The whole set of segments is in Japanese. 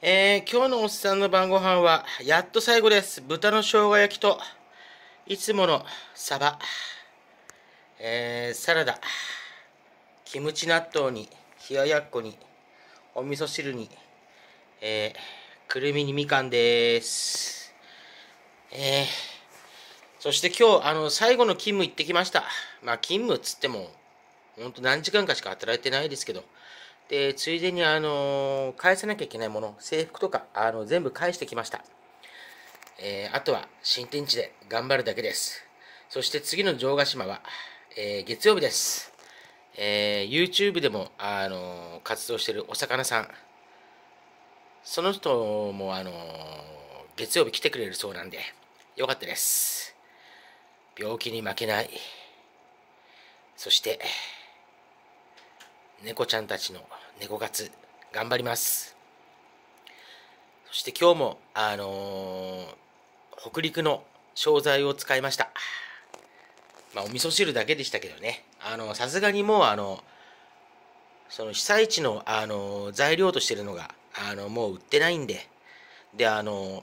えー、今日のおっさんの晩ご飯は、やっと最後です。豚の生姜焼きと、いつものサバ、えー、サラダ、キムチ納豆に、冷ややっこに、お味噌汁に、えー、くるみにみかんです。えー、そして今日、あの、最後の勤務行ってきました。まあ、勤務っつっても、ほんと何時間かしか働いてないですけど、でついでにあの返さなきゃいけないもの制服とかあの全部返してきました、えー、あとは新天地で頑張るだけですそして次の城ヶ島は、えー、月曜日です、えー、YouTube でもあの活動してるお魚さんその人もあの月曜日来てくれるそうなんでよかったです病気に負けないそして猫ちゃんたちの5月頑張りますそして今日もあのー、北陸の商材を使いましたまあお味噌汁だけでしたけどねあのさすがにもうあのその被災地のあの材料としてるのがあのもう売ってないんでであのー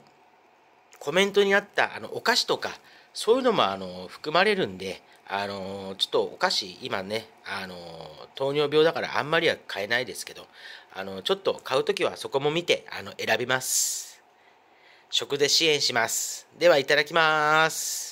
コメントにあったあのお菓子とかそういうのもあの含まれるんであのちょっとお菓子今ねあの糖尿病だからあんまりは買えないですけどあのちょっと買う時はそこも見てあの選びます食で支援しますではいただきます